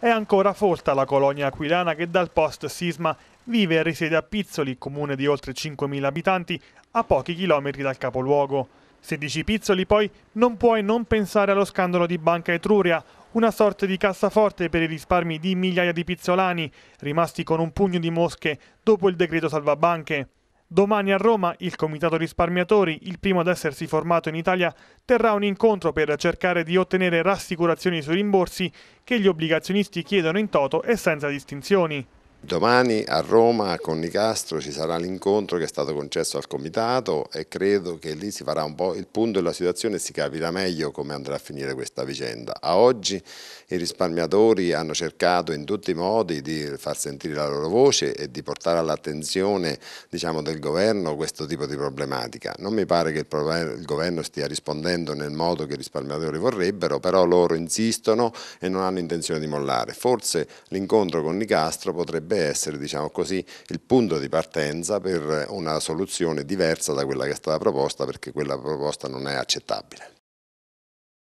È ancora folta la colonia aquilana che dal post-sisma vive e risiede a Pizzoli, comune di oltre 5.000 abitanti, a pochi chilometri dal capoluogo. 16 Pizzoli poi non puoi non pensare allo scandalo di Banca Etruria, una sorta di cassaforte per i risparmi di migliaia di pizzolani, rimasti con un pugno di mosche dopo il decreto salvabanche. Domani a Roma il Comitato Risparmiatori, il primo ad essersi formato in Italia, terrà un incontro per cercare di ottenere rassicurazioni sui rimborsi che gli obbligazionisti chiedono in toto e senza distinzioni. Domani a Roma con Nicastro ci sarà l'incontro che è stato concesso al Comitato e credo che lì si farà un po' il punto della situazione e si capirà meglio come andrà a finire questa vicenda. A oggi i risparmiatori hanno cercato in tutti i modi di far sentire la loro voce e di portare all'attenzione diciamo, del Governo questo tipo di problematica. Non mi pare che il Governo stia rispondendo nel modo che i risparmiatori vorrebbero, però loro insistono e non hanno intenzione di mollare. Forse l'incontro con Nicastro potrebbe potrebbe essere diciamo così, il punto di partenza per una soluzione diversa da quella che è stata proposta perché quella proposta non è accettabile.